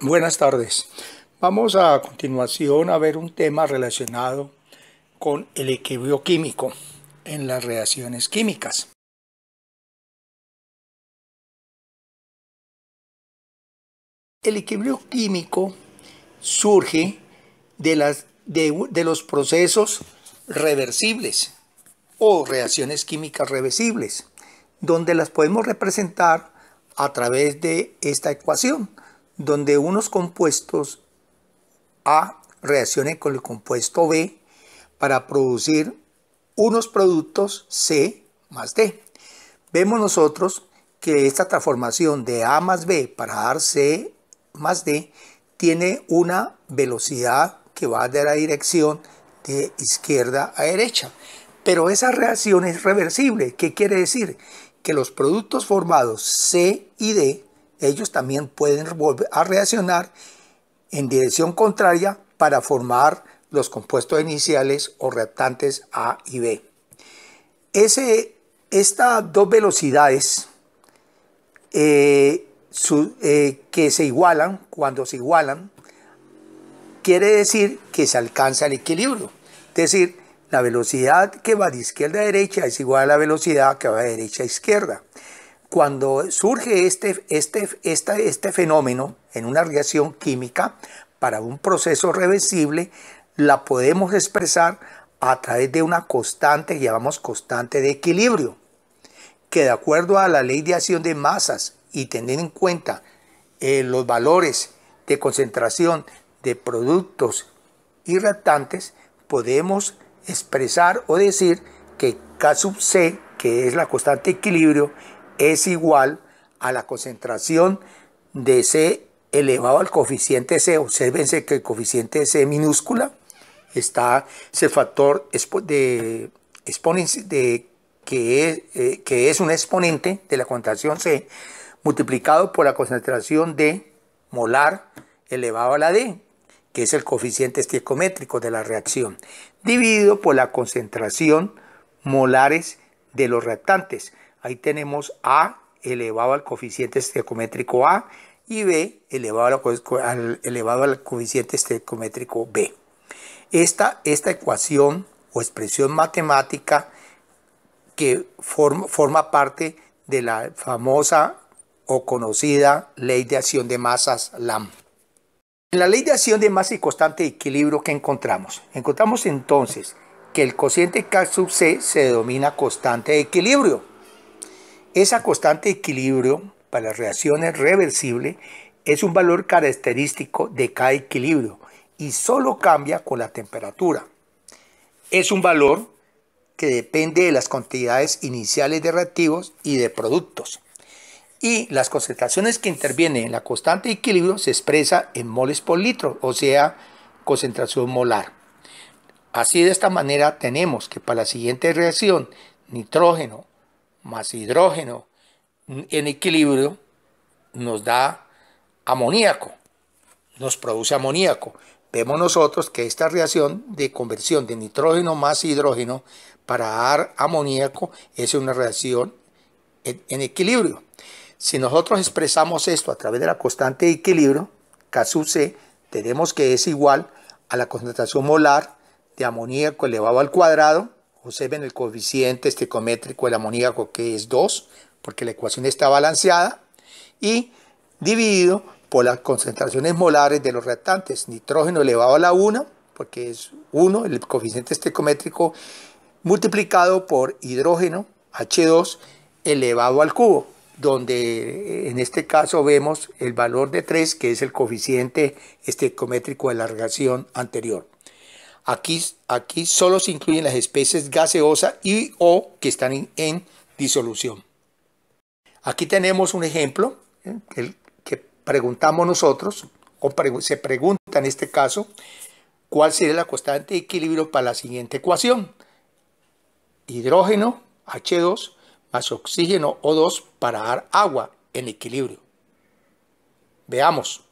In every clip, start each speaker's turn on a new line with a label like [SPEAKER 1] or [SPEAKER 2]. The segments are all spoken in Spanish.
[SPEAKER 1] Buenas tardes. Vamos a continuación a ver un tema relacionado con el equilibrio químico en las reacciones químicas. El equilibrio químico surge de, los procesos reversibles o reacciones químicas reversibles, donde las podemos representar a través de esta ecuación donde unos compuestos A reaccionen con el compuesto B para producir unos productos C más D. Vemos nosotros que esta transformación de A más B para dar C más D tiene una velocidad que va de la dirección de izquierda a derecha. Pero esa reacción es reversible. ¿Qué quiere decir? Que los productos formados C y D ellos también pueden volver a reaccionar en dirección contraria para formar los compuestos iniciales o reactantes A y B. estas dos velocidades eh, eh, que se igualan, cuando se igualan, quiere decir que se alcanza el equilibrio. Es decir, la velocidad que va de izquierda a derecha es igual a la velocidad que va de derecha a izquierda cuando surge este, este, este fenómeno en una reacción química, para un proceso reversible, la podemos expresar a través de una constante que llamamos constante de equilibrio, que de acuerdo a la ley de acción de masas y teniendo en cuenta eh, los valores de concentración de productos y reactantes, podemos expresar o decir que K sub C, que es la constante de equilibrio, es igual a la concentración de C elevado al coeficiente C. Obsérvense que el coeficiente C minúscula está ese factor de, eh, que, es, un exponente de la concentración C multiplicado por la concentración de molar elevado a la D, que es el coeficiente estequiométrico de la reacción, dividido por la concentración molares de los reactantes. Ahí tenemos A elevado al coeficiente estequiométrico A y B elevado al, coeficiente estequiométrico B. Esta, esta ecuación o expresión matemática que forma parte de la famosa o conocida ley de acción de masas LAM. En la ley de acción de masa y constante de equilibrio que encontramos, encontramos entonces que el cociente K sub C se denomina constante de equilibrio. Esa constante de equilibrio para las reacciones reversibles es un valor característico de cada equilibrio y solo cambia con la temperatura. Es un valor que depende de las cantidades iniciales de reactivos y de productos. Y las concentraciones que intervienen en la constante de equilibrio se expresa en moles por litro, o sea, concentración molar. Así de esta manera tenemos que para la siguiente reacción, nitrógeno, más hidrógeno en equilibrio nos da amoníaco, nos produce amoníaco. Vemos nosotros que esta reacción de conversión de nitrógeno más hidrógeno para dar amoníaco es una reacción en, equilibrio. Si nosotros expresamos esto a través de la constante de equilibrio, K C, tenemos que es igual a la concentración molar de amoníaco elevado al cuadrado observen el coeficiente estecométrico del amoníaco que es 2, porque la ecuación está balanceada, y dividido por las concentraciones molares de los reactantes, nitrógeno elevado a la 1, porque es 1 el coeficiente estecométrico multiplicado por hidrógeno H2 elevado al cubo, donde eh, en este caso vemos el valor de 3, que es el coeficiente estecométrico de la reacción anterior. Aquí, aquí solo se incluyen las especies gaseosa y o que están en, disolución. Aquí tenemos un ejemplo ¿eh? el que preguntamos nosotros, o se pregunta en este caso, cuál sería la constante de equilibrio para la siguiente ecuación. Hidrógeno H2 más oxígeno O2 para dar agua en equilibrio. Veamos.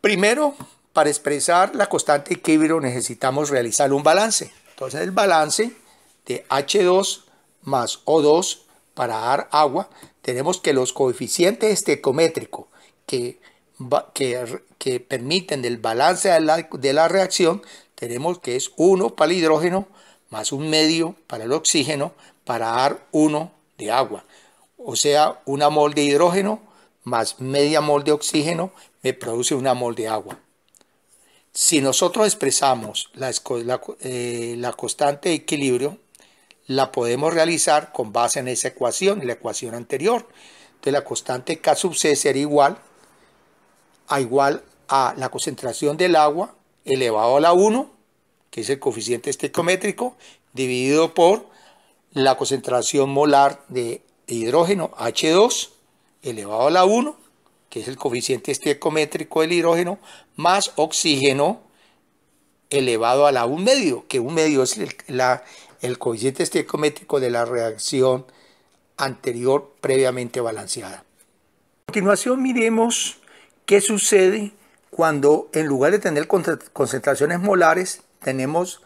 [SPEAKER 1] Primero, para expresar la constante equilibrio necesitamos realizar un balance. Entonces el balance de H2 más O2 para dar agua, tenemos que los coeficientes estequiométricos que, permiten el balance de la, reacción, tenemos que es 1 para el hidrógeno más un medio para el oxígeno para dar 1 de agua. O sea, una mol de hidrógeno más media mol de oxígeno me produce una mol de agua. Si nosotros expresamos eh, la, constante de equilibrio, la podemos realizar con base en esa ecuación, en la ecuación anterior. Entonces la constante K sub C sería igual a igual a la concentración del agua elevado a la 1, que es el coeficiente estequiométrico, dividido por la concentración molar de hidrógeno H2 elevado a la 1 que es el coeficiente estecométrico del hidrógeno, más oxígeno elevado a la un medio, que un medio es el, la, el coeficiente estecométrico de la reacción anterior previamente balanceada. A continuación miremos qué sucede cuando en lugar de tener concentraciones molares tenemos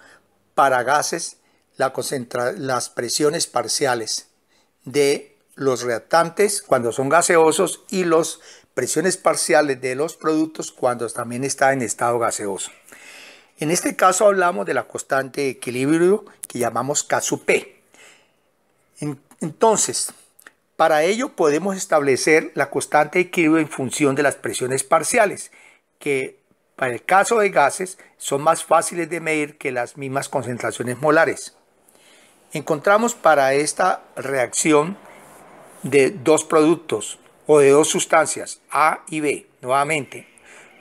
[SPEAKER 1] para gases las presiones parciales de los reactantes cuando son gaseosos y los presiones parciales de los productos cuando también está en estado gaseoso. En este caso hablamos de la constante de equilibrio que llamamos caso P. Entonces, para ello podemos establecer la constante de equilibrio en función de las presiones parciales, que para el caso de gases son más fáciles de medir que las mismas concentraciones molares. Encontramos para esta reacción de dos productos, o de dos sustancias A y B, nuevamente,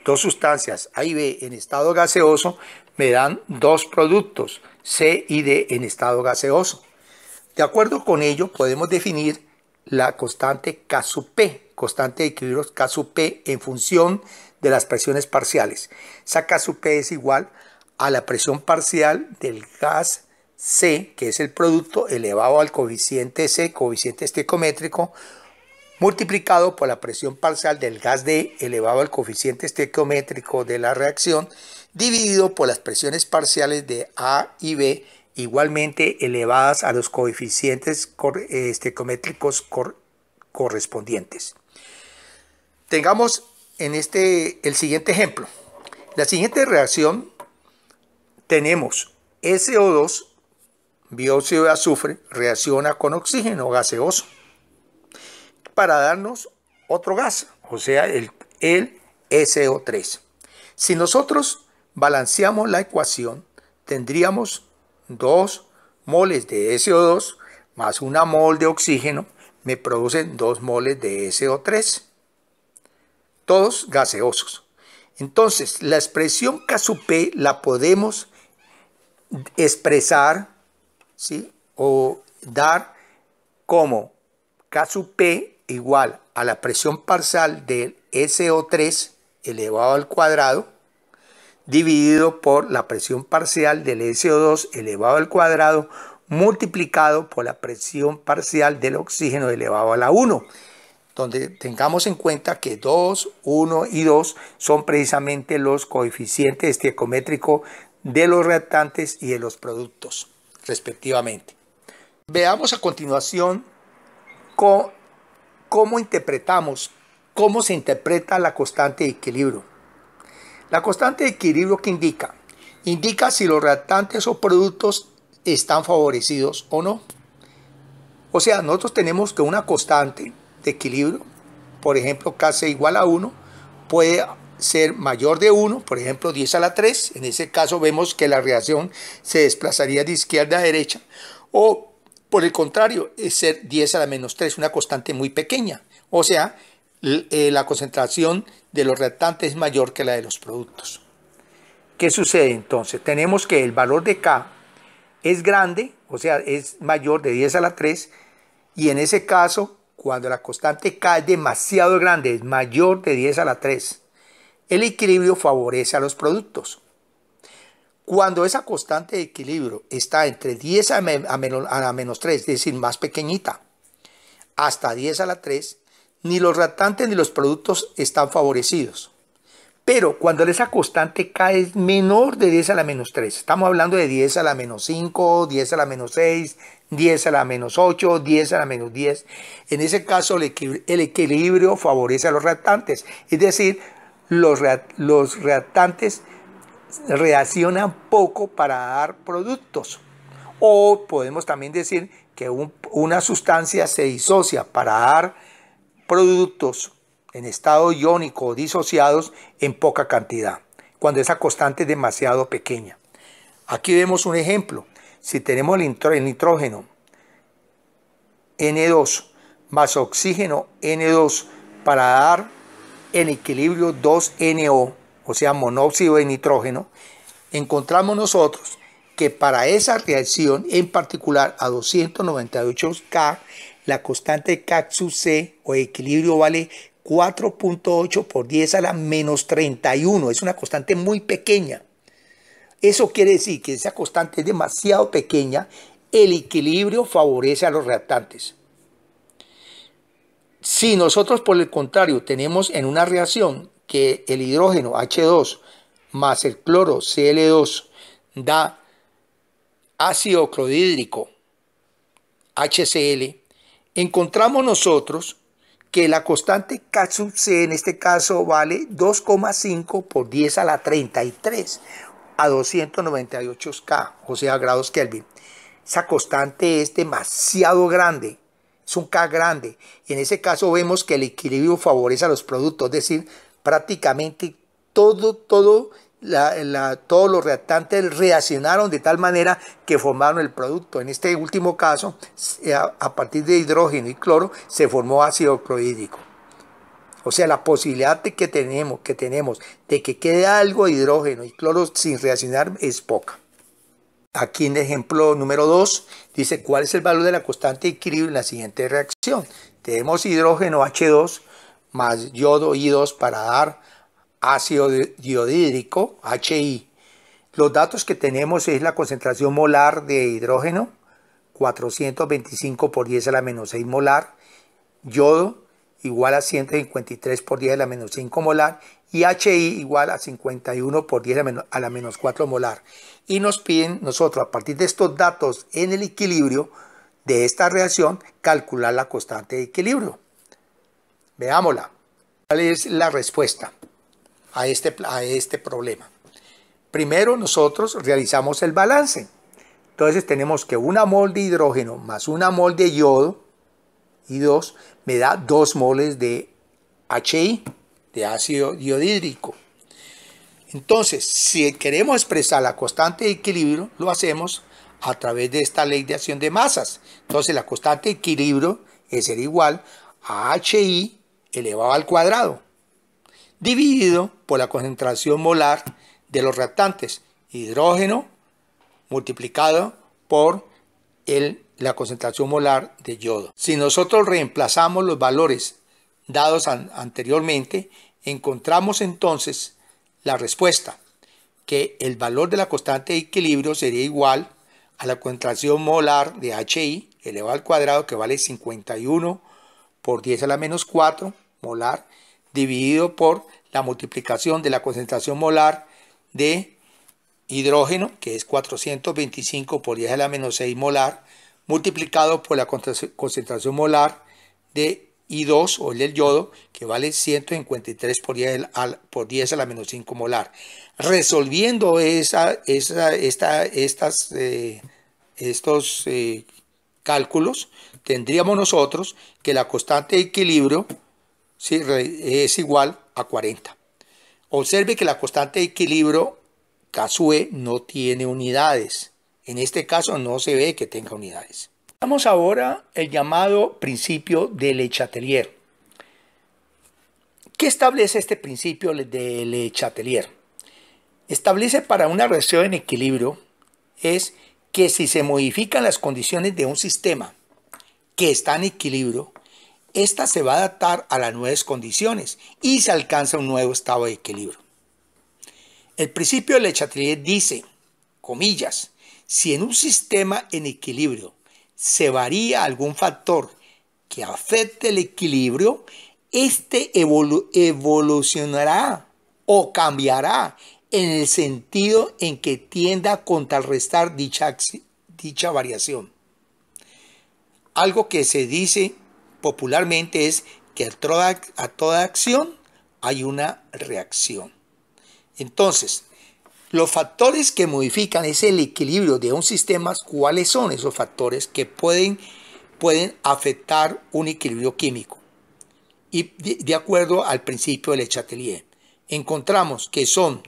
[SPEAKER 1] dos sustancias A y B en estado gaseoso, me dan dos productos C y D en estado gaseoso. De acuerdo con ello, podemos definir la constante K sub P, constante de equilibrio K sub P en función de las presiones parciales. Esa K sub P es igual a la presión parcial del gas C, que es el producto elevado al coeficiente C, coeficiente estecométrico, multiplicado por la presión parcial del gas D elevado al coeficiente estequiométrico de la reacción, dividido por las presiones parciales de A y B igualmente elevadas a los coeficientes eh, estequiométricos correspondientes. Tengamos en este el siguiente ejemplo. La siguiente reacción tenemos SO2, bióxido de azufre, reacciona con oxígeno gaseoso para darnos otro gas, o sea, el, SO3. Si nosotros balanceamos la ecuación, tendríamos dos moles de SO2 más una mol de oxígeno me producen dos moles de SO3, todos gaseosos. Entonces, la expresión K la podemos expresar ¿sí? o dar como K igual a la presión parcial del SO3 elevado al cuadrado dividido por la presión parcial del SO2 elevado al cuadrado multiplicado por la presión parcial del oxígeno elevado a la 1, donde tengamos en cuenta que 2, 1 y 2 son precisamente los coeficientes estequiométricos de los reactantes y de los productos, respectivamente. Veamos a continuación con cómo interpretamos, cómo se interpreta la constante de equilibrio. La constante de equilibrio que indica, indica si los reactantes o productos están favorecidos o no. O sea, nosotros tenemos que una constante de equilibrio, por ejemplo, Kc igual a 1, puede ser mayor de 1, por ejemplo 10 a la 3, en ese caso vemos que la reacción se desplazaría de izquierda a derecha, o por el contrario, es ser 10 a la menos 3, una constante muy pequeña. O sea, eh, la concentración de los reactantes es mayor que la de los productos. ¿Qué sucede entonces? Tenemos que el valor de K es grande, o sea, es mayor de 10 a la 3, y en ese caso, cuando la constante K es demasiado grande, es mayor de 10 a la 3, el equilibrio favorece a los productos. Cuando esa constante de equilibrio está entre 10 a, la menos 3, es decir, más pequeñita, hasta 10 a la 3, ni los reactantes ni los productos están favorecidos. Pero cuando esa constante cae menor de 10 a la menos 3, estamos hablando de 10 a la menos 5, 10 a la menos 6, 10 a la menos 8, 10 a la menos 10, en ese caso el, equilibrio favorece a los reactantes, es decir, los, los reactantes reaccionan poco para dar productos. O podemos también decir que una sustancia se disocia para dar productos en estado iónico disociados en poca cantidad, cuando esa constante es demasiado pequeña. Aquí vemos un ejemplo. Si tenemos el nitrógeno N2 más oxígeno N2 para dar en equilibrio 2NO, o sea, monóxido de nitrógeno, encontramos nosotros que para esa reacción en particular a 298K, la constante K sub C o equilibrio vale 4.8 por 10 a la menos 31. Es una constante muy pequeña. Eso quiere decir que esa constante es demasiado pequeña. El equilibrio favorece a los reactantes. Si nosotros por el contrario tenemos en una reacción que el hidrógeno H2 más el cloro Cl2 da ácido clorhídrico HCl, encontramos nosotros que la constante K sub C en este caso vale 2,5 por 10 a la 33 a 298 K, o sea, grados Kelvin. Esa constante es demasiado grande, es un K grande. Y en ese caso vemos que el equilibrio favorece a los productos, es decir, prácticamente todo, todo todos los reactantes reaccionaron de tal manera que formaron el producto. En este último caso, a, partir de hidrógeno y cloro, se formó ácido clorhídrico. O sea, la posibilidad que, tenemos, que tenemos de que quede algo de hidrógeno y cloro sin reaccionar es poca. Aquí en el ejemplo número 2 dice cuál es el valor de la constante de equilibrio en la siguiente reacción. Tenemos hidrógeno H2 más yodo i 2 para dar ácido diodídrico, HI. Los datos que tenemos es la concentración molar de hidrógeno, 425 por 10 a la menos 6 molar, yodo igual a 153 por 10 a la menos 5 molar y HI igual a 51 por 10 a la menos 4 molar. Y nos piden nosotros, a partir de estos datos en el equilibrio de esta reacción, calcular la constante de equilibrio. Veámosla. ¿Cuál es la respuesta a este, a este problema? Primero nosotros realizamos el balance. Entonces tenemos que una mol de hidrógeno más una mol de yodo y dos, me da dos moles de HI, de ácido diodídrico. Entonces, si queremos expresar la constante de equilibrio, lo hacemos a través de esta ley de acción de masas. Entonces, la constante de equilibrio es ser igual a HI elevado al cuadrado, dividido por la concentración molar de los reactantes, hidrógeno multiplicado por la concentración molar de yodo. Si nosotros reemplazamos los valores dados anteriormente, encontramos entonces la respuesta, que el valor de la constante de equilibrio sería igual a la concentración molar de HI elevado al cuadrado que vale 51 por 10 a la menos 4 molar dividido por la multiplicación de la concentración molar de hidrógeno, que es 425 por 10 a la menos 6 molar, multiplicado por la concentración molar de I2 o el del yodo, que vale 153 por 10 a, la menos 5 molar. Resolviendo esa, estas, eh, estos eh, cálculos, tendríamos nosotros que la constante de equilibrio es igual a 40. Observe que la constante de equilibrio KSUE no tiene unidades. En este caso no se ve que tenga unidades. Vamos ahora el llamado principio de Le Chatelier. ¿Qué establece este principio de Le Chatelier? Establece para una reacción en equilibrio es que si se modifican las condiciones de un sistema que está en equilibrio, esta se va a adaptar a las nuevas condiciones y se alcanza un nuevo estado de equilibrio. El principio de Le Chatelier dice, comillas, si en un sistema en equilibrio se varía algún factor que afecte el equilibrio, este evolucionará o cambiará en el sentido en que tienda a contrarrestar dicha variación. Algo que se dice popularmente es que a toda, acción hay una reacción. Entonces, los factores que modifican es el equilibrio de un sistema, ¿cuáles son esos factores que pueden, pueden afectar un equilibrio químico? Y de, acuerdo al principio de Le Chatelier, encontramos que son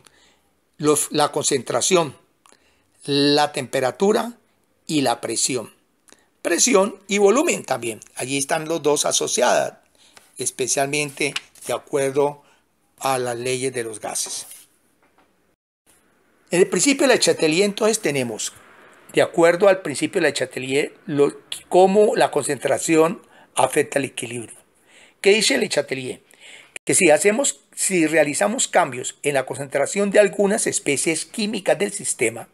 [SPEAKER 1] la concentración, la temperatura y la presión presión y volumen también. Allí están los dos asociadas, especialmente de acuerdo a las leyes de los gases. En el principio de la Chatelier entonces tenemos, de acuerdo al principio de la Chatelier, lo, cómo la concentración afecta el equilibrio. ¿Qué dice la Chatelier? Que si hacemos, si realizamos cambios en la concentración de algunas especies químicas del sistema,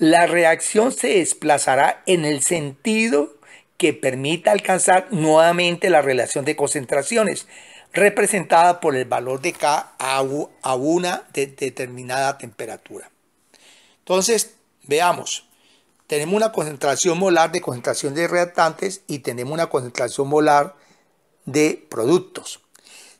[SPEAKER 1] la reacción se desplazará en el sentido que permita alcanzar nuevamente la relación de concentraciones, representada por el valor de K a una determinada temperatura. Entonces, veamos, tenemos una concentración molar de concentración de reactantes y tenemos una concentración molar de productos.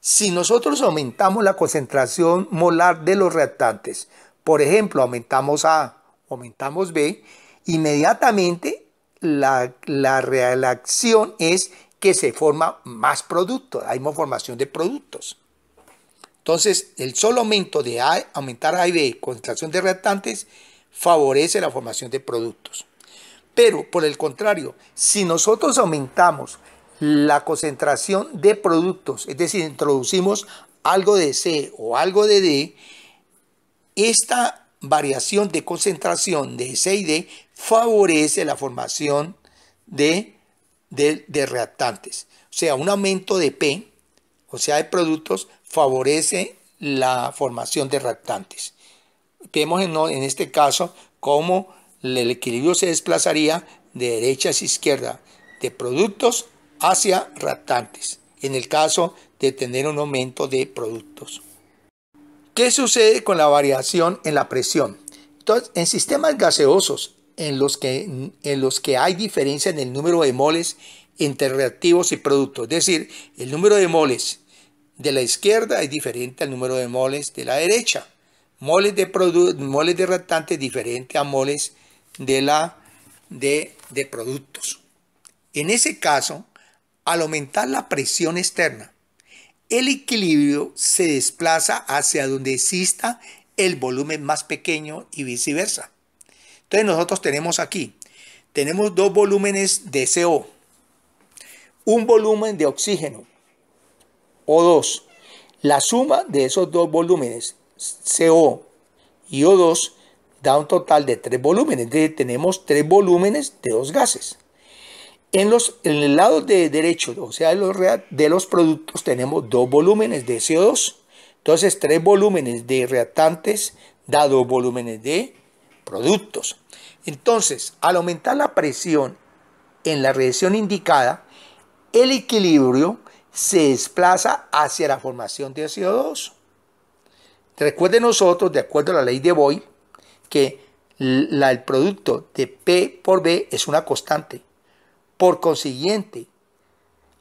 [SPEAKER 1] Si nosotros aumentamos la concentración molar de los reactantes, por ejemplo, aumentamos a aumentamos B, inmediatamente la, la reacción es que se forma más producto, hay más formación de productos. Entonces, el solo aumento de A, aumentar A y B, concentración de reactantes, favorece la formación de productos. Pero, por el contrario, si nosotros aumentamos la concentración de productos, es decir, introducimos algo de C o algo de D, esta variación de concentración de D favorece la formación de, de, reactantes. O sea, un aumento de P, o sea, de productos, favorece la formación de reactantes. Vemos en, en este caso cómo el equilibrio se desplazaría de derecha a izquierda, de productos hacia reactantes, en el caso de tener un aumento de productos. ¿Qué sucede con la variación en la presión? Entonces, en sistemas gaseosos en los que, en los que hay diferencia en el número de moles entre reactivos y productos, es decir, el número de moles de la izquierda es diferente al número de moles de la derecha. Moles de, moles de diferente a moles de, la, de productos. En ese caso, al aumentar la presión externa, el equilibrio se desplaza hacia donde exista el volumen más pequeño y viceversa. Entonces nosotros tenemos aquí, tenemos dos volúmenes de CO, un volumen de oxígeno, O2. La suma de esos dos volúmenes, CO y O2, da un total de tres volúmenes. Entonces tenemos tres volúmenes de dos gases. En, los, el lado de derecho, o sea, de los, de los productos, tenemos dos volúmenes de CO2. Entonces, tres volúmenes de reactantes, dado volúmenes de productos. Entonces, al aumentar la presión en la reacción indicada, el equilibrio se desplaza hacia la formación de CO2. Recuerden nosotros, de acuerdo a la ley de Boyle, que la, el producto de P por B es una constante. Por consiguiente,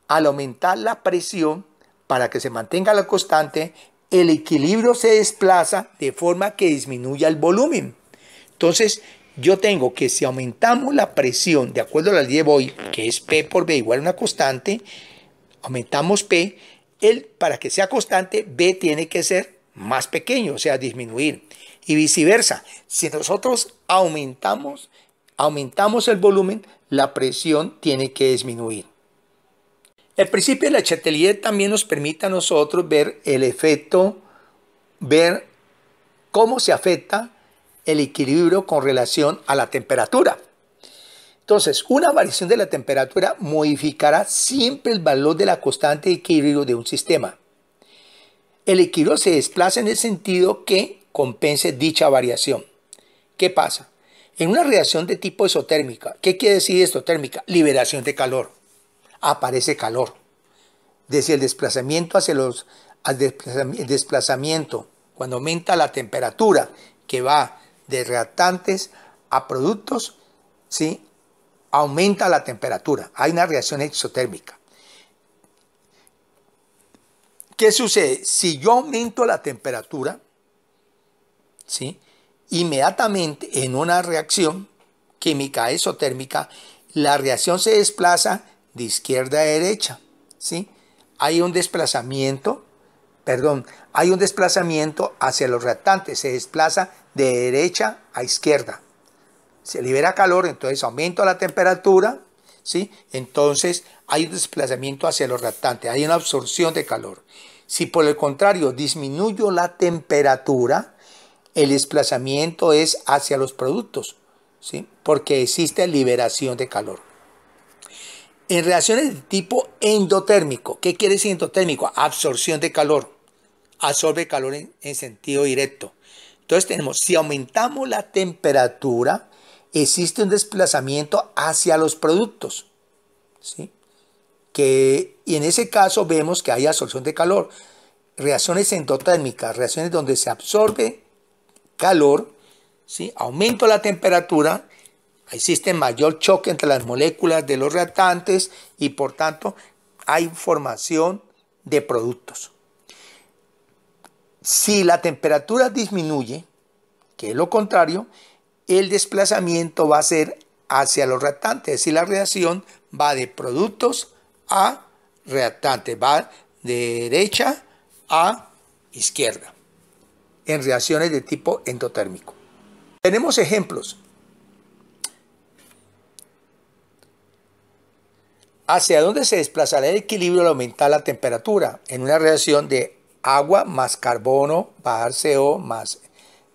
[SPEAKER 1] al aumentar la presión para que se mantenga la constante, el equilibrio se desplaza de forma que disminuya el volumen. Entonces, yo tengo que si aumentamos la presión de acuerdo a la ley de que es P por B igual a una constante, aumentamos P, el, para que sea constante, B tiene que ser más pequeño, o sea, disminuir. Y viceversa, si nosotros aumentamos aumentamos el volumen, la presión tiene que disminuir. El principio de la Chatelier también nos permite a nosotros ver el efecto, ver cómo se afecta el equilibrio con relación a la temperatura. Entonces, una variación de la temperatura modificará siempre el valor de la constante de equilibrio de un sistema. El equilibrio se desplaza en el sentido que compense dicha variación. ¿Qué pasa? En una reacción de tipo isotérmica, ¿qué quiere decir exotérmica? Liberación de calor. Aparece calor. Desde el desplazamiento hacia los al desplazamiento, cuando aumenta la temperatura que va de reactantes a productos, ¿sí? aumenta la temperatura. Hay una reacción exotérmica. ¿Qué sucede? Si yo aumento la temperatura, ¿sí? Inmediatamente en una reacción química exotérmica, la reacción se desplaza de izquierda a derecha, ¿sí? Hay un desplazamiento, perdón, hay un desplazamiento hacia los reactantes, se desplaza de derecha a izquierda. Se libera calor, entonces aumento la temperatura, ¿sí? Entonces hay un desplazamiento hacia los reactantes, hay una absorción de calor. Si por el contrario disminuyo la temperatura, el desplazamiento es hacia los productos, ¿sí? porque existe liberación de calor. En reacciones de tipo endotérmico, ¿qué quiere decir endotérmico? Absorción de calor. Absorbe calor en, sentido directo. Entonces tenemos, si aumentamos la temperatura, existe un desplazamiento hacia los productos. ¿sí? Que, y en ese caso vemos que hay absorción de calor. Reacciones endotérmicas, reacciones donde se absorbe calor, ¿sí? aumento la temperatura, existe mayor choque entre las moléculas de los reactantes y por tanto hay formación de productos. Si la temperatura disminuye, que es lo contrario, el desplazamiento va a ser hacia los reactantes, es decir, la reacción va de productos a reactantes, va de derecha a izquierda en reacciones de tipo endotérmico. Tenemos ejemplos. ¿Hacia dónde se desplazará el equilibrio al aumentar la temperatura? En una reacción de agua más carbono, bajar CO más,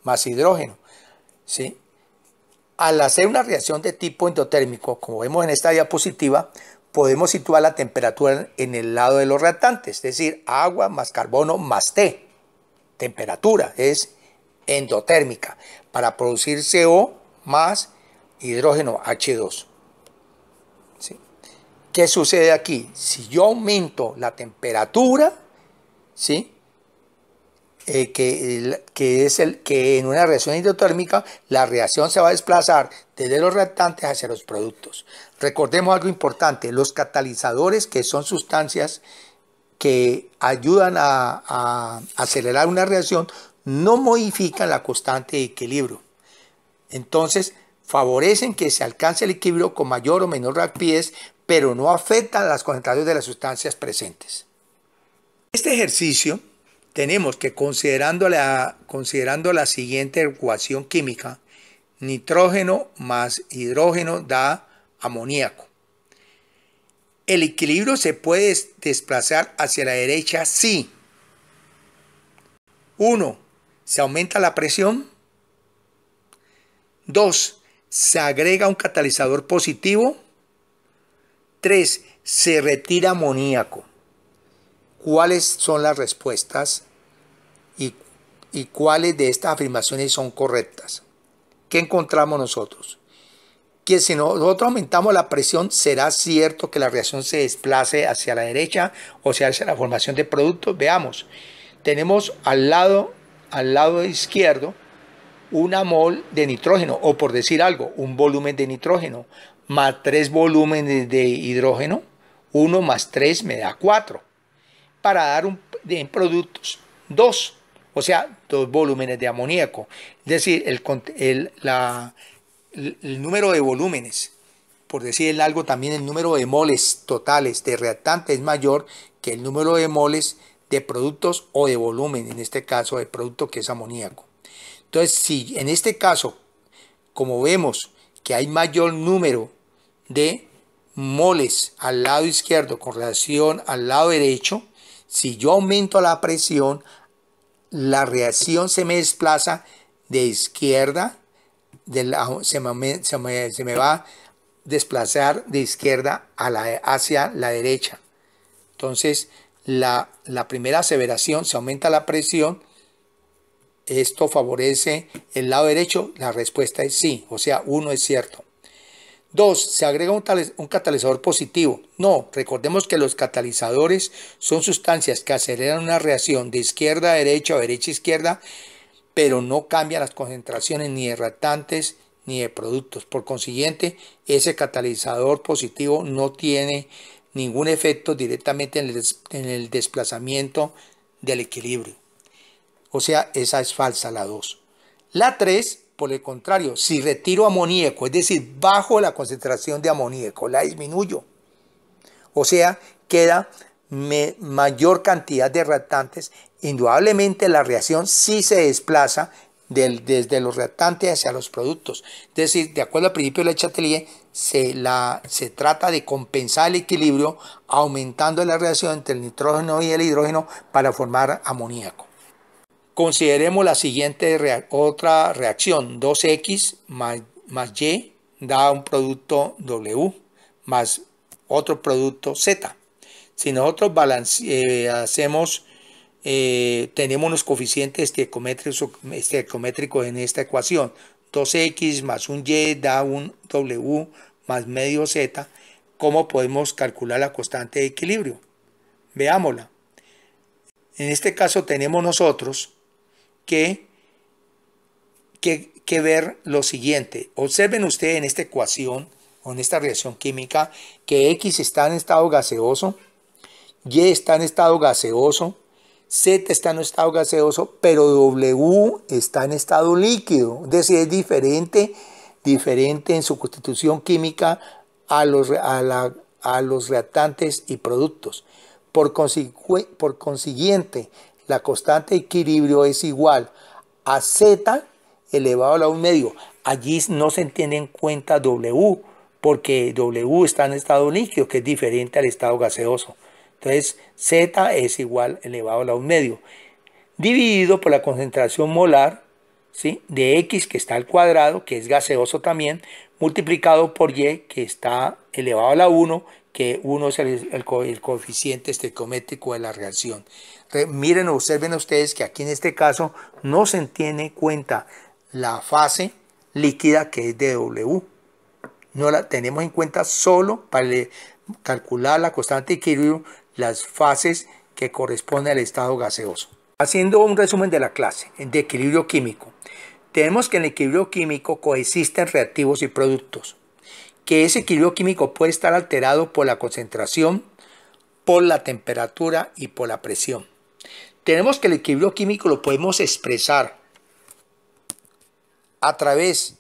[SPEAKER 1] más hidrógeno. ¿sí? Al hacer una reacción de tipo endotérmico, como vemos en esta diapositiva, podemos situar la temperatura en el lado de los reactantes, es decir, agua más carbono más T temperatura, es endotérmica, para producir CO más hidrógeno H2. ¿Qué sucede aquí? Si yo aumento la temperatura, ¿sí? Eh, que, es el, que en una reacción endotérmica, la reacción se va a desplazar desde los reactantes hacia los productos. Recordemos algo importante, los catalizadores que son sustancias que ayudan a, acelerar una reacción no modifican la constante de equilibrio. Entonces, favorecen que se alcance el equilibrio con mayor o menor rapidez, pero no afectan las concentraciones de las sustancias presentes. Este ejercicio tenemos que considerando la siguiente ecuación química, nitrógeno más hidrógeno da amoníaco. ¿El equilibrio se puede desplazar hacia la derecha? Sí. 1. ¿Se aumenta la presión? 2. ¿Se agrega un catalizador positivo? 3. ¿Se retira amoníaco? ¿Cuáles son las respuestas y, y cuáles de estas afirmaciones son correctas? ¿Qué encontramos nosotros? que si nosotros aumentamos la presión, será cierto que la reacción se desplace hacia la derecha o sea, hacia la formación de productos. Veamos, tenemos al lado, al lado izquierdo una mol de nitrógeno, o por decir algo, un volumen de nitrógeno, más tres volúmenes de hidrógeno, Uno más tres me da cuatro. para dar un, en productos dos, o sea, dos volúmenes de amoníaco. Es decir, el, el, la el, número de volúmenes, por decir algo, también el número de moles totales de reactante es mayor que el número de moles de productos o de volumen, en este caso de producto que es amoníaco. Entonces, si en este caso, como vemos que hay mayor número de moles al lado izquierdo con relación al lado derecho, si yo aumento la presión, la reacción se me desplaza de izquierda se, me, va a desplazar de izquierda a la, hacia la derecha. Entonces, la, primera aseveración, se aumenta la presión, esto favorece el lado derecho, la respuesta es sí, o sea, uno es cierto. Dos, se agrega un, catalizador positivo. No, recordemos que los catalizadores son sustancias que aceleran una reacción de izquierda a derecha o derecha a izquierda pero no cambia las concentraciones ni de reactantes ni de productos. Por consiguiente, ese catalizador positivo no tiene ningún efecto directamente en el, desplazamiento del equilibrio. O sea, esa es falsa la 2. La 3, por el contrario, si retiro amoníaco, es decir, bajo la concentración de amoníaco, la disminuyo. O sea, queda mayor cantidad de reactantes indudablemente la reacción sí se desplaza desde los reactantes hacia los productos. Es decir, de acuerdo al principio de la Chatelier, se, la, se trata de compensar el equilibrio aumentando la reacción entre el nitrógeno y el hidrógeno para formar amoníaco. Consideremos la siguiente otra reacción, 2X más, Y da un producto W más otro producto Z. Si nosotros eh, hacemos eh, tenemos los coeficientes estequiométricos este, en esta ecuación. 2x más un y da un w más medio z. ¿Cómo podemos calcular la constante de equilibrio? Veámosla. En este caso tenemos nosotros que, que, que ver lo siguiente. Observen ustedes en esta ecuación o en esta reacción química que X está en estado gaseoso, Y está en estado gaseoso, Z está en estado gaseoso, pero W está en estado líquido. Es decir, es diferente, diferente en su constitución química a los, reactantes y productos. Por, consiguiente, la constante de equilibrio es igual a Z elevado a la un medio. Allí no se entiende en cuenta W, porque W está en estado líquido, que es diferente al estado gaseoso. Entonces, Z es igual elevado a la 1 medio, dividido por la concentración molar ¿sí? de X, que está al cuadrado, que es gaseoso también, multiplicado por Y, que está elevado a la 1, que 1 es el, coeficiente estequiométrico de la reacción. miren, observen ustedes que aquí en este caso no se tiene en cuenta la fase líquida que es de W. No la tenemos en cuenta solo para calcular la constante de equilibrio las fases que corresponden al estado gaseoso. Haciendo un resumen de la clase de equilibrio químico, tenemos que en el equilibrio químico coexisten reactivos y productos, que ese equilibrio químico puede estar alterado por la concentración, por la temperatura y por la presión. Tenemos que el equilibrio químico lo podemos expresar a través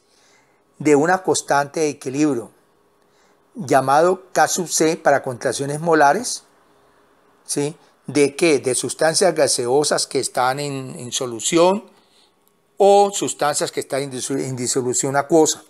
[SPEAKER 1] de una constante de equilibrio llamado K sub C para concentraciones molares ¿sí? ¿De qué? De sustancias gaseosas que están en, solución o sustancias que están en, disolución acuosa.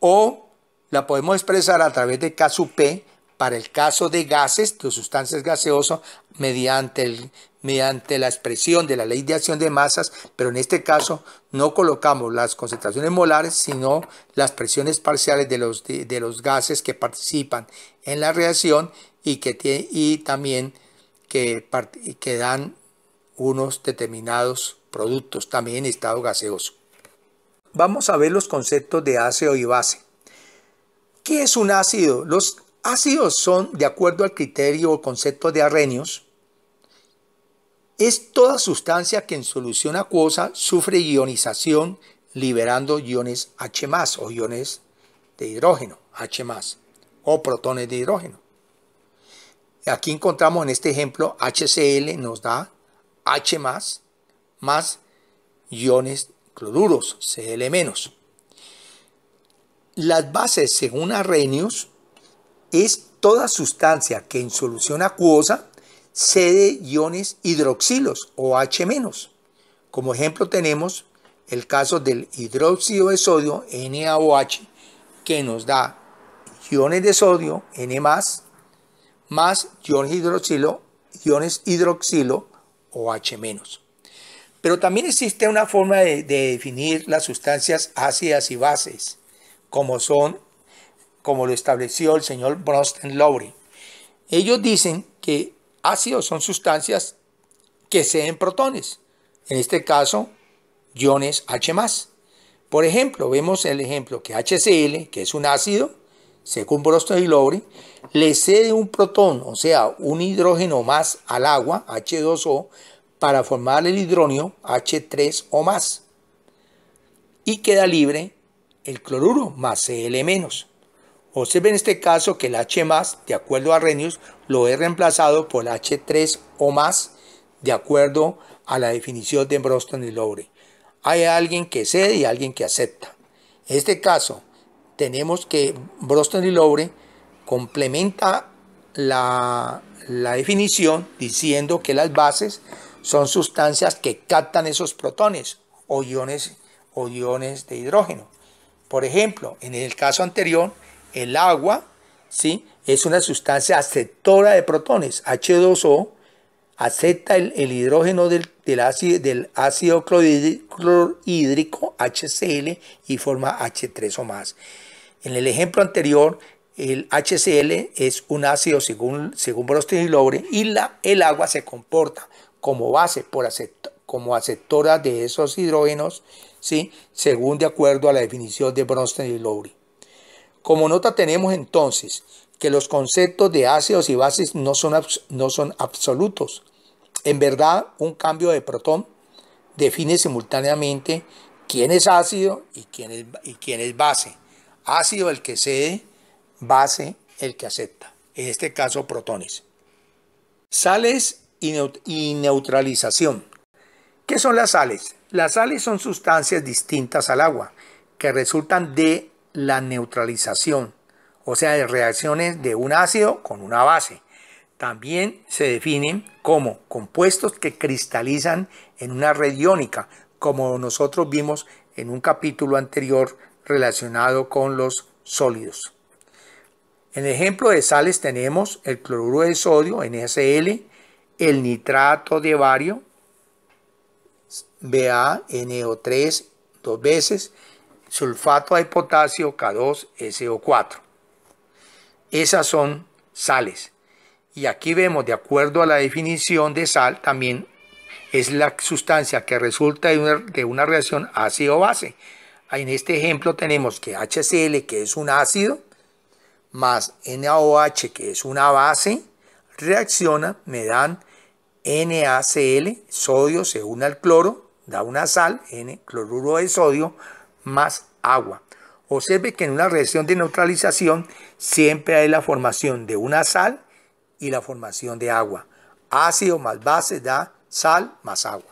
[SPEAKER 1] O la podemos expresar a través de P para el caso de gases, de sustancias gaseosas, mediante, mediante la expresión de la ley de acción de masas, pero en este caso no colocamos las concentraciones molares, sino las presiones parciales de los, de los gases que participan en la reacción y, que y también que, que dan unos determinados productos, también en estado gaseoso. Vamos a ver los conceptos de ácido y base. ¿Qué es un ácido? Los ácidos son, de acuerdo al criterio o concepto de Arrhenius, es toda sustancia que en solución acuosa sufre ionización liberando iones H+, o iones de hidrógeno, H+, o protones de hidrógeno. Aquí encontramos en este ejemplo HCl nos da H más, más iones cloruros, Cl menos. Las bases, según Arrhenius, es toda sustancia que en solución acuosa cede iones hidroxilos o H menos. Como ejemplo tenemos el caso del hidróxido de sodio NaOH que nos da iones de sodio N más más ion hidroxilo, iones hidroxilo o H-. Pero también existe una forma de, definir las sustancias ácidas y bases, como son, como lo estableció el señor Bronsten Lowry. Ellos dicen que ácidos son sustancias que sean protones, en este caso, iones H+. Por ejemplo, vemos el ejemplo que HCl, que es un ácido, según Broston y Lowry, le cede un protón, o sea, un hidrógeno más al agua, H2O, para formar el hidróneo H3 o más. Y queda libre el cloruro más Cl Observe en este caso que el H de acuerdo a Renius, lo he reemplazado por H3 o más, de acuerdo a la definición de Broston y Lowry. Hay alguien que cede y alguien que acepta. En este caso, tenemos que Broston y Lowry complementa la, definición diciendo que las bases son sustancias que captan esos protones o iones, o iones de hidrógeno. Por ejemplo, en el caso anterior, el agua ¿sí? es una sustancia aceptora de protones, H2O, acepta el, hidrógeno del, ácido, clorhídrico HCl y forma H3 o más. En el ejemplo anterior, el HCl es un ácido según, según y Lowry y la, el agua se comporta como base como aceptora de esos hidrógenos, ¿sí? según de acuerdo a la definición de Bronsted y Lowry. Como nota tenemos entonces que los conceptos de ácidos y bases no son, no son absolutos. En verdad, un cambio de protón define simultáneamente quién es ácido y quién es, y quién es base. Ácido el que cede, base el que acepta. En este caso, protones. Sales y neutralización. ¿Qué son las sales? Las sales son sustancias distintas al agua que resultan de la neutralización o sea, de reacciones de un ácido con una base. También se definen como compuestos que cristalizan en una red iónica, como nosotros vimos en un capítulo anterior relacionado con los sólidos. En el ejemplo de sales tenemos el cloruro de sodio, NSL, el nitrato de bario, BaNO3 dos veces, sulfato de potasio K2SO4. Esas son sales. Y aquí vemos, de acuerdo a la definición de sal, también es la sustancia que resulta de una, reacción ácido-base. En este ejemplo tenemos que HCl, que es un ácido, más NaOH, que es una base, reacciona, me dan NaCl, sodio se une al cloro, da una sal, N, cloruro de sodio, más agua. Observe que en una reacción de neutralización siempre hay la formación de una sal y la formación de agua. Ácido más base da sal más agua.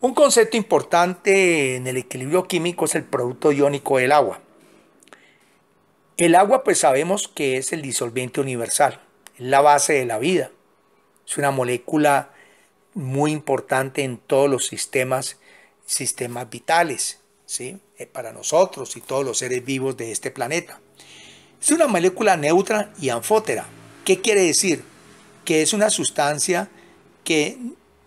[SPEAKER 1] Un concepto importante en el equilibrio químico es el producto iónico del agua. El agua pues sabemos que es el disolvente universal, es la base de la vida. Es una molécula muy importante en todos los sistemas, sistemas vitales, ¿sí? Eh, para nosotros y todos los seres vivos de este planeta. Es una molécula neutra y anfótera. ¿Qué quiere decir? Que es una sustancia que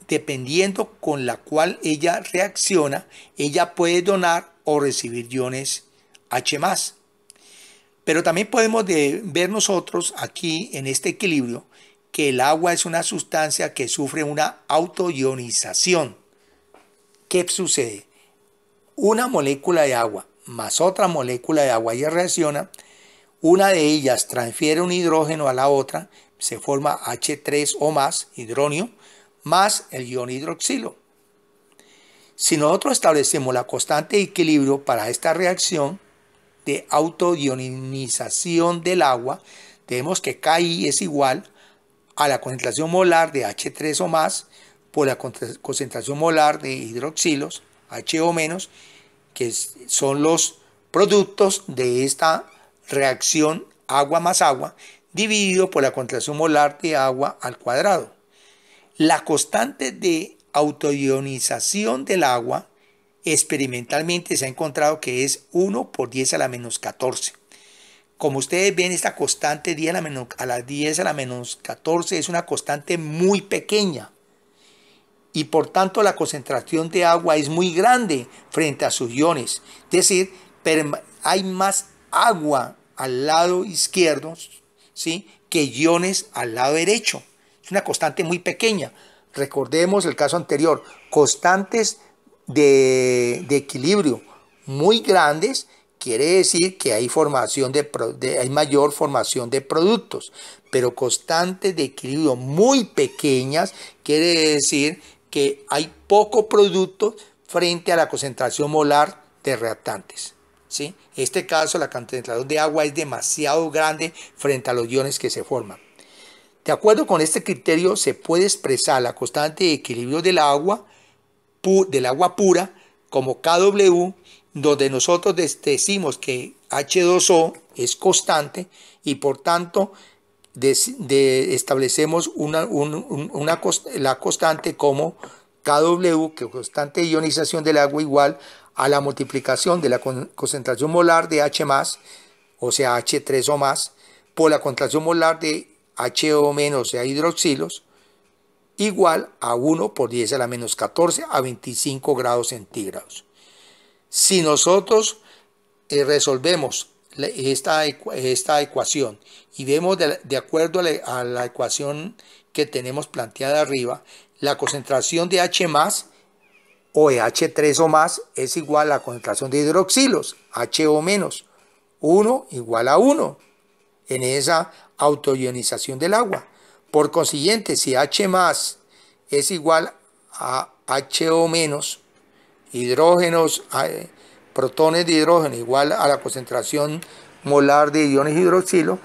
[SPEAKER 1] dependiendo con la cual ella reacciona, ella puede donar o recibir iones H+. Pero también podemos ver nosotros aquí en este equilibrio que el agua es una sustancia que sufre una autoionización. ¿Qué sucede? Una molécula de agua más otra molécula de agua, ella reacciona una de ellas transfiere un hidrógeno a la otra, se forma H3 o más, hidronio, más el ion hidroxilo. Si nosotros establecemos la constante de equilibrio para esta reacción de autodionización del agua, tenemos que KI es igual a la concentración molar de H3 o más por la concentración molar de hidroxilos, H o menos, que son los productos de esta reacción agua más agua dividido por la contracción molar de agua al cuadrado. La constante de autoionización del agua experimentalmente se ha encontrado que es 1 por 10 a la menos 14. Como ustedes ven, esta constante 10 a la, menos, 10 a la menos 14 es una constante muy pequeña y por tanto la concentración de agua es muy grande frente a sus iones. Es decir, hay más agua al lado izquierdo, ¿sí? que iones al lado derecho. Es una constante muy pequeña. Recordemos el caso anterior, constantes de, equilibrio muy grandes quiere decir que hay, formación de, hay mayor formación de productos, pero constantes de equilibrio muy pequeñas quiere decir que hay poco producto frente a la concentración molar de reactantes. En este caso, la concentración de agua es demasiado grande frente a los iones que se forman. De acuerdo con este criterio, se puede expresar la constante de equilibrio del agua, del agua pura como KW, donde nosotros decimos que H2O es constante y por tanto establecemos una, la constante como KW, que constante de ionización del agua igual a la multiplicación de la concentración molar de H o sea H3 o más, por la concentración molar de HO o sea hidroxilos, igual a 1 por 10 a la menos 14 a 25 grados centígrados. Si nosotros eh, resolvemos esta, ecuación y vemos de, acuerdo a la, ecuación que tenemos planteada arriba, la concentración de H OH3 o más es igual a la concentración de hidroxilos, HO menos, 1 igual a 1 en esa autoionización del agua. Por consiguiente, si H más es igual a HO menos, hidrógenos, eh, protones de hidrógeno igual a la concentración molar de iones hidroxilo,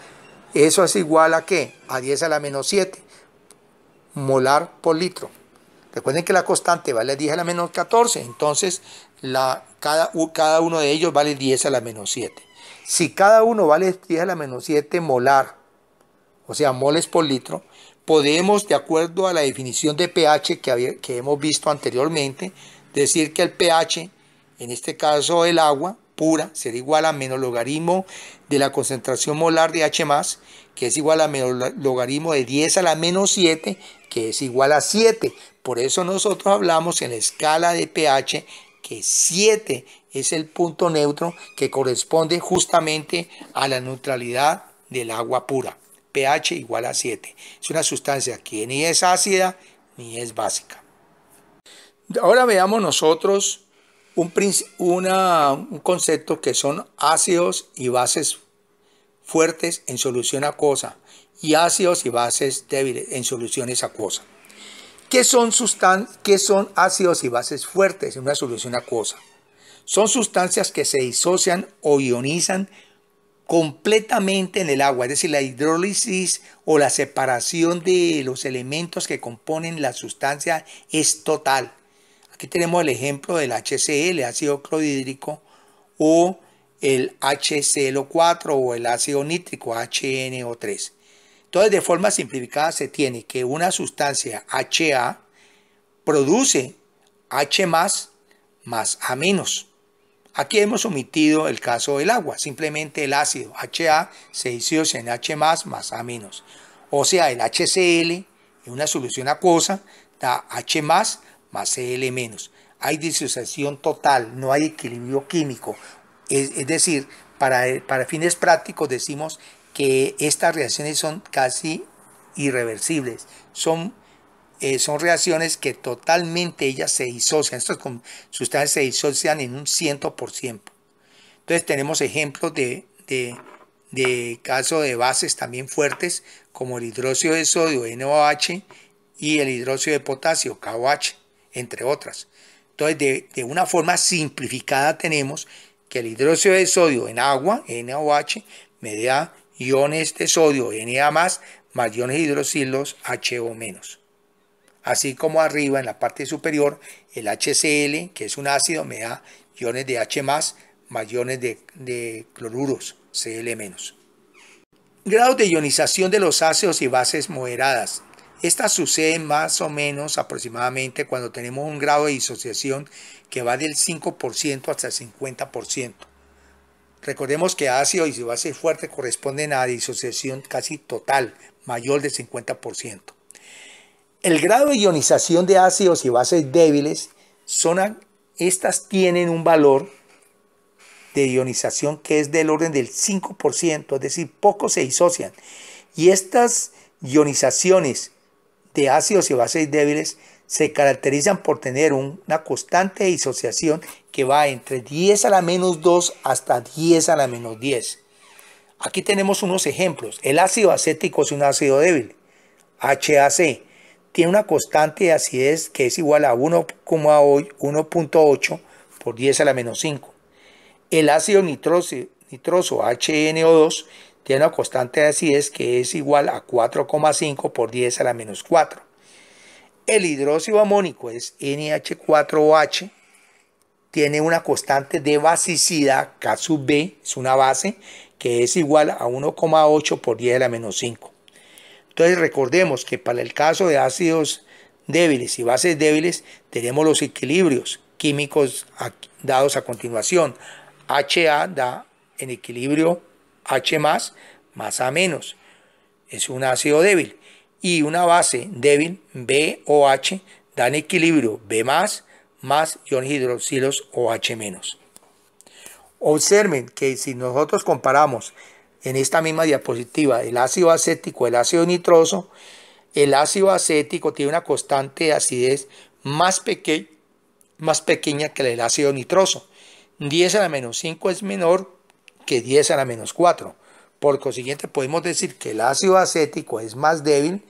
[SPEAKER 1] eso es igual a qué? A 10 a la menos 7 molar por litro. Recuerden que la constante vale 10 a la menos 14, entonces la, cada, cada uno de ellos vale 10 a la menos 7. Si cada uno vale 10 a la menos 7 molar, o sea, moles por litro, podemos, de acuerdo a la definición de pH que, que hemos visto anteriormente, decir que el pH, en este caso el agua pura, será igual a menos logaritmo de la concentración molar de H+, que es igual a menos logaritmo de 10 a la menos 7, que es igual a 7, por eso nosotros hablamos en la escala de pH que 7 es el punto neutro que corresponde justamente a la neutralidad del agua pura. pH igual a 7. Es una sustancia que ni es ácida ni es básica. Ahora veamos nosotros un, un concepto que son ácidos y bases fuertes en solución acuosa y ácidos y bases débiles en soluciones acuosas. ¿Qué son, son ácidos y bases fuertes en una solución acuosa? Son sustancias que se disocian o ionizan completamente en el agua, es decir, la hidrólisis o la separación de los elementos que componen la sustancia es total. Aquí tenemos el ejemplo del HCl, ácido clorhídrico, o el HCl4 o el ácido nítrico, HNO3. Entonces, de forma simplificada se tiene que una sustancia HA produce H más más A menos. Aquí hemos omitido el caso del agua, simplemente el ácido HA se disocia en H más más A menos. O sea, el HCl en una solución acuosa da H más más Cl menos. Hay disociación total, no hay equilibrio químico. Es, decir, para, para fines prácticos decimos que estas reacciones son casi irreversibles, son, eh, son reacciones que totalmente ellas se disocian, estas sustancias se disocian en un 100%. Entonces tenemos ejemplos de, de, de casos de bases también fuertes como el hidróxido de sodio NOH y el hidróxido de potasio KOH, entre otras. Entonces de, de una forma simplificada tenemos que el hidróxido de sodio en agua, NOH, me da iones de sodio Na más iones hidroxilos HO menos. Así como arriba en la parte superior, el HCl, que es un ácido, me da iones de H más iones de, cloruros, Cl menos. Grados de ionización de los ácidos y bases moderadas. Estas suceden más o menos aproximadamente cuando tenemos un grado de disociación que va del 5% hasta el 50%. Recordemos que ácidos y base fuerte corresponden a disociación casi total, mayor del 50%. El grado de ionización de ácidos y bases débiles son estas tienen un valor de ionización que es del orden del 5%, es decir, pocos se disocian. Y estas ionizaciones de ácidos y bases débiles se caracterizan por tener una constante de disociación que va entre 10 a la menos 2 hasta 10 a la menos 10. Aquí tenemos unos ejemplos. El ácido acético es un ácido débil, HAC. Tiene una constante de acidez que es igual a 1,8 por 10 a la menos 5. El ácido nitroso, nitroso HNO2 tiene una constante de acidez que es igual a 4,5 por 10 a la menos 4. El hidróxido amónico es NH4OH, tiene una constante de basicidad, K sub B, es una base, que es igual a 1,8 por 10 a la menos 5. Entonces recordemos que para el caso de ácidos débiles y bases débiles tenemos los equilibrios químicos dados a continuación. HA da en equilibrio H más más A menos. Es un ácido débil y una base débil BOH dan equilibrio B más más ion hidroxilos OH menos. Observen que si nosotros comparamos en esta misma diapositiva el ácido acético, el ácido nitroso, el ácido acético tiene una constante de acidez más, más pequeña que el ácido nitroso. 10 a la menos 5 es menor que 10 a la menos 4. Por consiguiente, podemos decir que el ácido acético es más débil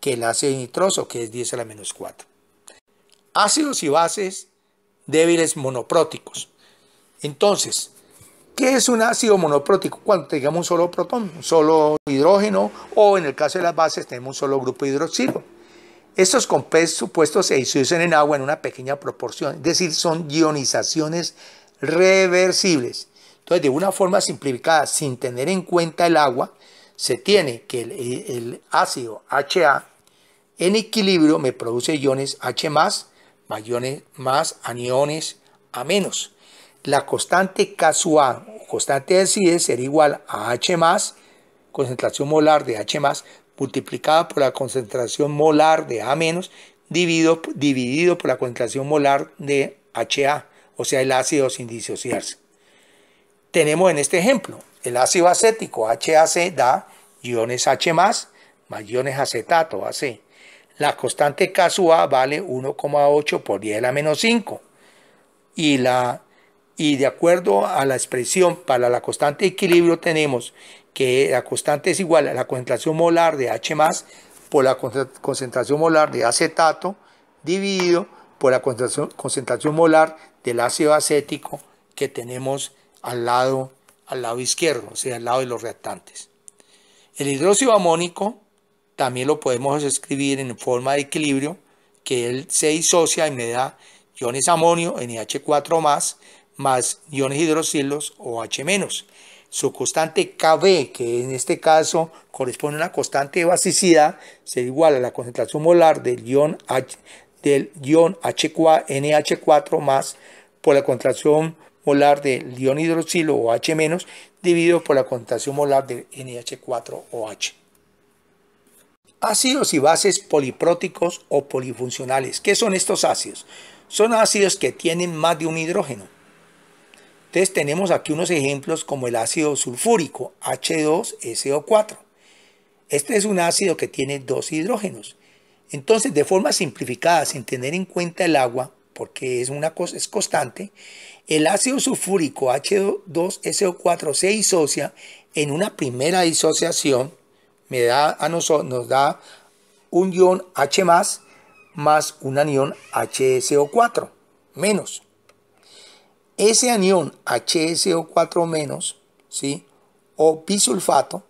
[SPEAKER 1] que el ácido nitroso, que es 10 a la menos 4. Ácidos y bases débiles monopróticos. Entonces, ¿qué es un ácido monoprótico? Cuando tengamos un solo protón, un solo hidrógeno, o en el caso de las bases, tenemos un solo grupo hidroxilo. Estos compuestos se disuelven en agua en una pequeña proporción, es decir, son ionizaciones reversibles. Entonces, de una forma simplificada, sin tener en cuenta el agua, se tiene que el, ácido HA en equilibrio me produce iones H más, iones más aniones A menos. La constante KSUA, constante de CIDE, es igual a H concentración molar de H multiplicada por la concentración molar de A menos, dividido, dividido por la concentración molar de HA, o sea, el ácido sin disociarse tenemos en este ejemplo. El ácido acético HAC da iones H+, más iones acetato AC. La constante K sub A vale 1,8 por 10 a la menos 5. Y, y de acuerdo a la expresión para la constante de equilibrio tenemos que la constante es igual a la concentración molar de H+, más por la concentración molar de acetato dividido por la concentración, molar del ácido acético que tenemos al lado, izquierdo, o sea, al lado de los reactantes. El hidróxido amónico también lo podemos escribir en forma de equilibrio, que él se disocia y me da iones amonio, NH4+, más, más iones hidroxilos o H-. Su constante Kb, que en este caso corresponde a una constante de basicidad, será igual a la concentración molar del ion, H, del ion NH4+, más por la concentración molar de ion hidroxilo o H- dividido por la concentración molar de NH4OH. Ácidos y bases polipróticos o polifuncionales. ¿Qué son estos ácidos? Son ácidos que tienen más de un hidrógeno. Entonces tenemos aquí unos ejemplos como el ácido sulfúrico H2SO4. Este es un ácido que tiene dos hidrógenos. Entonces, de forma simplificada, sin tener en cuenta el agua, porque es una cosa es constante, el ácido sulfúrico H2SO4 se disocia en una primera disociación, me da nos da un ion H más un anión HSO4 menos. Ese anión HSO4 ¿sí? o bisulfato,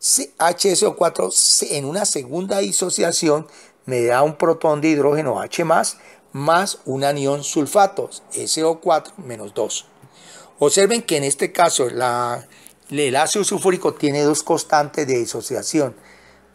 [SPEAKER 1] HSO4 en una segunda disociación me da un protón de hidrógeno H más más un anión sulfato, SO4 menos 2. Observen que en este caso el ácido sulfúrico tiene dos constantes de disociación.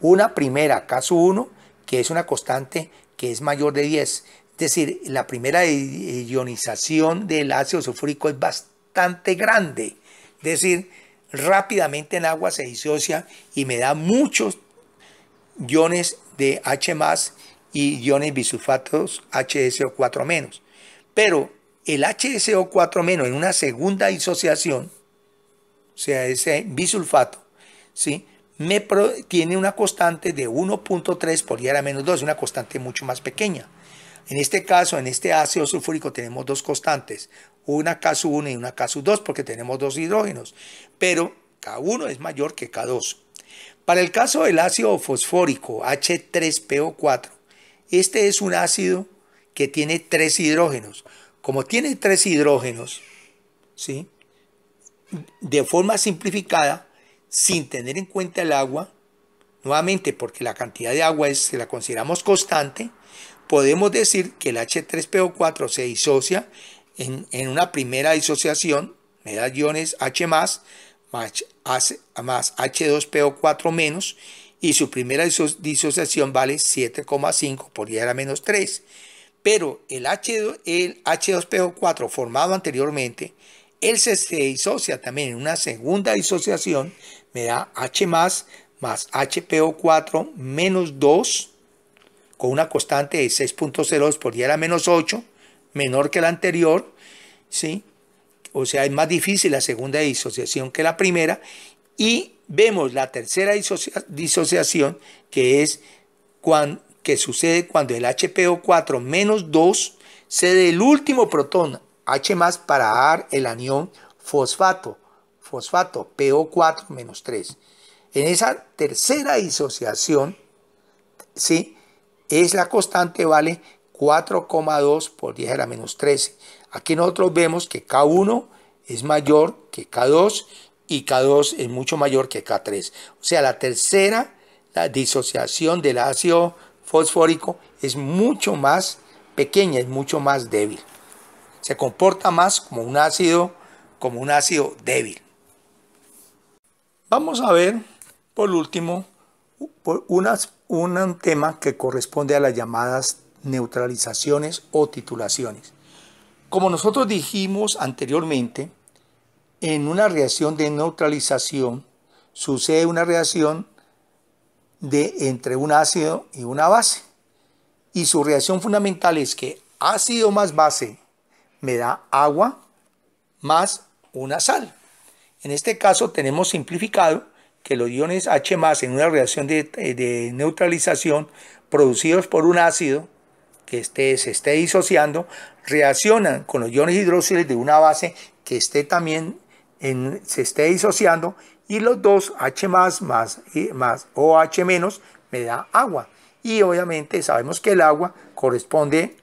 [SPEAKER 1] Una primera, caso 1, que es una constante que es mayor de 10. Es decir, la primera ionización del ácido sulfúrico es bastante grande. Es decir, rápidamente en agua se disocia y me da muchos iones de H y iones bisulfatos HSO4-. Pero el HSO4- en una segunda disociación, o sea, ese bisulfato, ¿sí? Me tiene una constante de 1.3 por y menos 2, una constante mucho más pequeña. En este caso, en este ácido sulfúrico tenemos dos constantes, una k 1 y una k 2 porque tenemos dos hidrógenos, pero K1 es mayor que K2. Para el caso del ácido fosfórico H3PO4, este es un ácido que tiene tres hidrógenos. Como tiene tres hidrógenos, ¿sí? de forma simplificada, sin tener en cuenta el agua, nuevamente porque la cantidad de agua es, se la consideramos constante, podemos decir que el H3PO4 se disocia en, en una primera disociación, me da iones H más, más H2PO4 menos, y su primera disociación vale 7,5 por Y a la menos 3. Pero el, H2, el po 4 formado anteriormente, él se, disocia también en una segunda disociación, me da H más más HPO4 menos 2 con una constante de 6.02 por Y a la menos 8, menor que la anterior, ¿sí? O sea, es más difícil la segunda disociación que la primera y vemos la tercera disociación, que es cuando, que sucede cuando el HPO4 menos 2 cede el último protón H más para dar el anión fosfato, fosfato PO4 menos 3. En esa tercera disociación, ¿sí? es la constante, vale 4,2 por 10 a la menos 13. Aquí nosotros vemos que K1 es mayor que K2 y K2 es mucho mayor que K3. O sea, la tercera, la disociación del ácido fosfórico es mucho más pequeña, es mucho más débil. Se comporta más como un ácido, como un ácido débil. Vamos a ver, por último, un tema que corresponde a las llamadas neutralizaciones o titulaciones. Como nosotros dijimos anteriormente, en una reacción de neutralización sucede una reacción de entre un ácido y una base. Y su reacción fundamental es que ácido más base me da agua más una sal. En este caso tenemos simplificado que los iones H más en una reacción de, neutralización producidos por un ácido que esté, se esté disociando reaccionan con los iones hidróxidos de una base que esté también se esté disociando y los dos H más más, OH menos me da agua. Y obviamente sabemos que el agua corresponde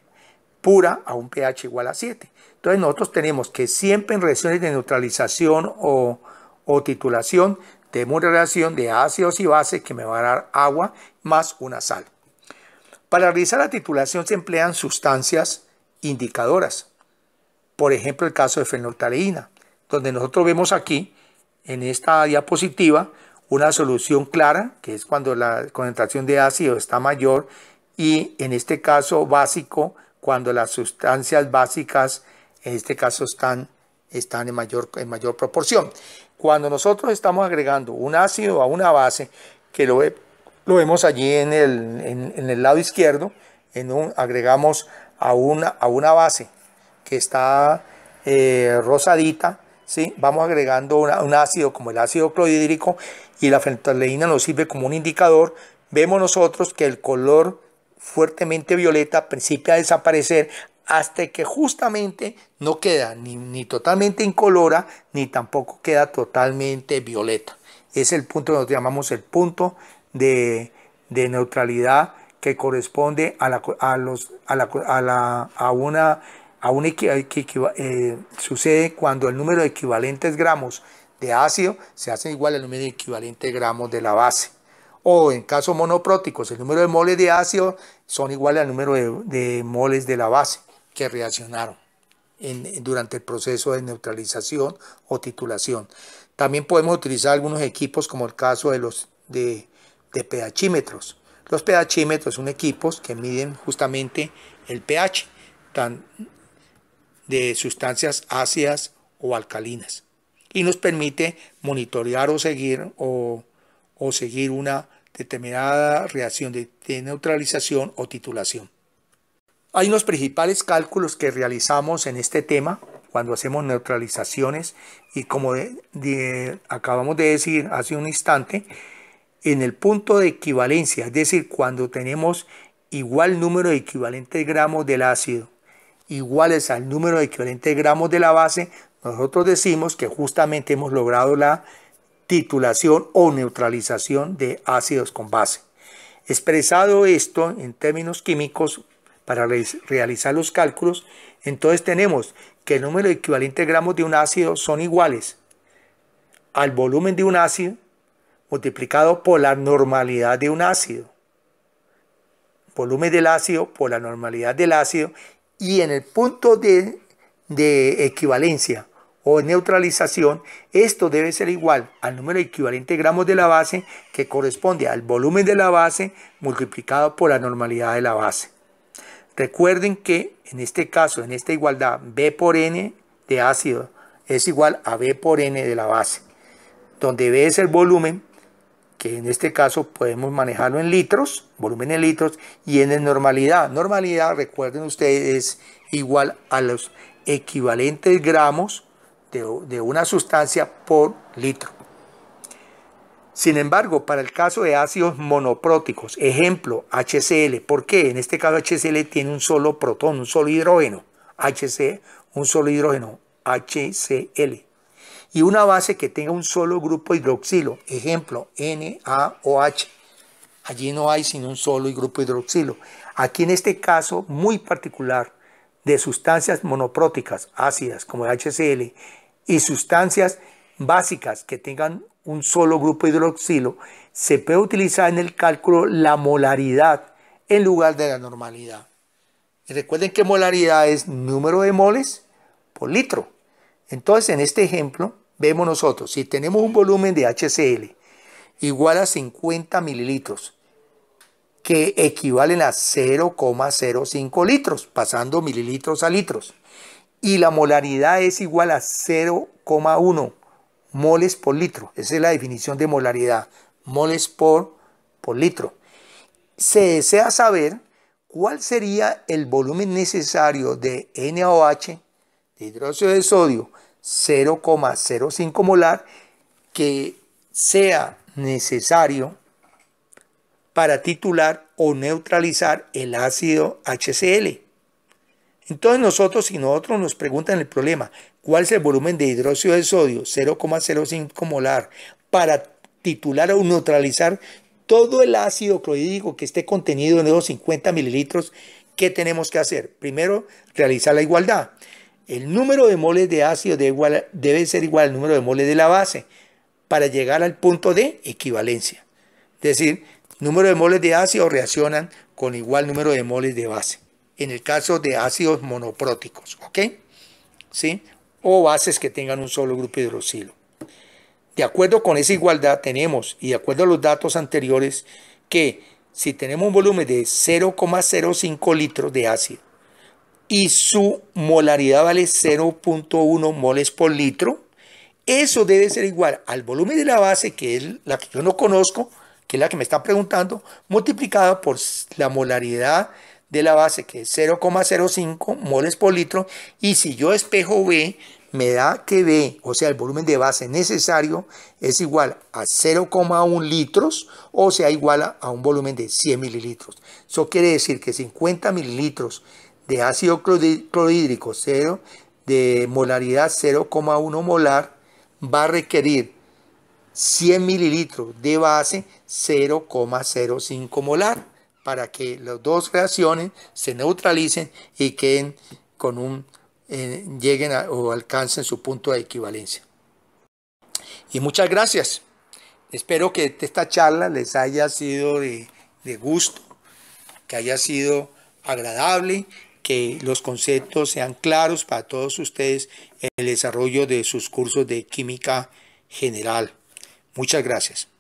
[SPEAKER 1] pura a un pH igual a 7. Entonces nosotros tenemos que siempre en reacciones de neutralización o, titulación tenemos una reacción de ácidos y bases que me va a dar agua más una sal. Para realizar la titulación se emplean sustancias indicadoras. Por ejemplo, el caso de fenolftaleína donde nosotros vemos aquí, en esta diapositiva, una solución clara, que es cuando la concentración de ácido está mayor, y en este caso básico, cuando las sustancias básicas, en este caso, están, están en, mayor, en mayor proporción. Cuando nosotros estamos agregando un ácido a una base, que lo, vemos allí en el, lado izquierdo, en un, agregamos a una, a una base que está eh, rosadita, vamos agregando un ácido como el ácido clorhídrico y la fentanilina nos sirve como un indicador, vemos nosotros que el color fuertemente violeta principia a desaparecer hasta que justamente no queda ni, totalmente incolora ni tampoco queda totalmente violeta. Es el punto que llamamos el punto de, de neutralidad que corresponde a, la, a, los, a, la, a, la, a una aún que, eh, sucede cuando el número de equivalentes gramos de ácido se hace igual al número de equivalentes gramos de la base. O en casos monopróticos, el número de moles de ácido son iguales al número de, moles de la base que reaccionaron durante el proceso de neutralización o titulación. También podemos utilizar algunos equipos como el caso de los de, de pHímetros. Los pHímetros son equipos que miden justamente el pH. Tan, de sustancias ácidas o alcalinas y nos permite monitorear o seguir o, seguir una determinada reacción de, neutralización o titulación. Hay unos principales cálculos que realizamos en este tema cuando hacemos neutralizaciones y como acabamos de decir hace un instante, en el punto de equivalencia, es decir, cuando tenemos igual número de equivalentes gramos del ácido iguales al número de equivalente gramos de la base, nosotros decimos que justamente hemos logrado la titulación o neutralización de ácidos con base. Expresado esto en términos químicos para realizar los cálculos, entonces tenemos que el número de equivalente gramos de un ácido son iguales al volumen de un ácido multiplicado por la normalidad de un ácido. Volumen del ácido por la normalidad del ácido y en el punto de, equivalencia o neutralización, esto debe ser igual al número equivalente de gramos de la base que corresponde al volumen de la base multiplicado por la normalidad de la base. Recuerden que en este caso, en esta igualdad, B por N de ácido es igual a B por N de la base, donde B es el volumen que en este caso podemos manejarlo en litros, volumen en litros, y en normalidad. Normalidad, recuerden ustedes, es igual a los equivalentes gramos de, una sustancia por litro. Sin embargo, para el caso de ácidos monopróticos, ejemplo, HCl, ¿por qué? En este caso HCl tiene un solo protón, un solo hidrógeno, HC, un solo hidrógeno, HCl y una base que tenga un solo grupo hidroxilo, ejemplo NaOH. Allí no hay sino un solo grupo hidroxilo. Aquí en este caso muy particular de sustancias monopróticas, ácidas como el HCl, y sustancias básicas que tengan un solo grupo hidroxilo, se puede utilizar en el cálculo la molaridad en lugar de la normalidad. Y recuerden que molaridad es número de moles por litro. Entonces, en este ejemplo, vemos nosotros, si tenemos un volumen de HCl igual a 50 mililitros, que equivalen a 0,05 litros, pasando mililitros a litros, y la molaridad es igual a 0,1 moles por litro. Esa es la definición de molaridad, moles por, por litro. Se desea saber cuál sería el volumen necesario de NaOH, de hidróxido de sodio, 0,05 molar que sea necesario para titular o neutralizar el ácido HCl. Entonces nosotros, y nosotros nos preguntan el problema, ¿cuál es el volumen de hidróxido de sodio 0,05 molar para titular o neutralizar todo el ácido clorhídrico que esté contenido en esos 50 mililitros? ¿Qué tenemos que hacer? Primero, realizar la igualdad. El número de moles de ácido debe, ser igual al número de moles de la base para llegar al punto de equivalencia. Es decir, número de moles de ácido reaccionan con igual número de moles de base. En el caso de ácidos monopróticos, ¿ok? ¿Sí? O bases que tengan un solo grupo hidroxilo. De acuerdo con esa igualdad tenemos, y de acuerdo a los datos anteriores, que si tenemos un volumen de 0,05 litros de ácido y su molaridad vale 0.1 moles por litro, eso debe ser igual al volumen de la base, que es la que yo no conozco, que es la que me está preguntando, multiplicada por la molaridad de la base, que es 0,05 moles por litro. Y si yo espejo B, me da que B, o sea, el volumen de base necesario, es igual a 0,1 litros, o sea, igual a, un volumen de 100 mililitros. Eso quiere decir que 50 mililitros de ácido clorhídrico cero, de molaridad 0,1 molar va a requerir 100 mililitros de base 0,05 molar para que las dos reacciones se neutralicen y queden con un eh, lleguen o alcancen su punto de equivalencia. Y muchas gracias. Espero que esta charla les haya sido de, de gusto, que haya sido agradable que los conceptos sean claros para todos ustedes en el desarrollo de sus cursos de química general. Muchas gracias.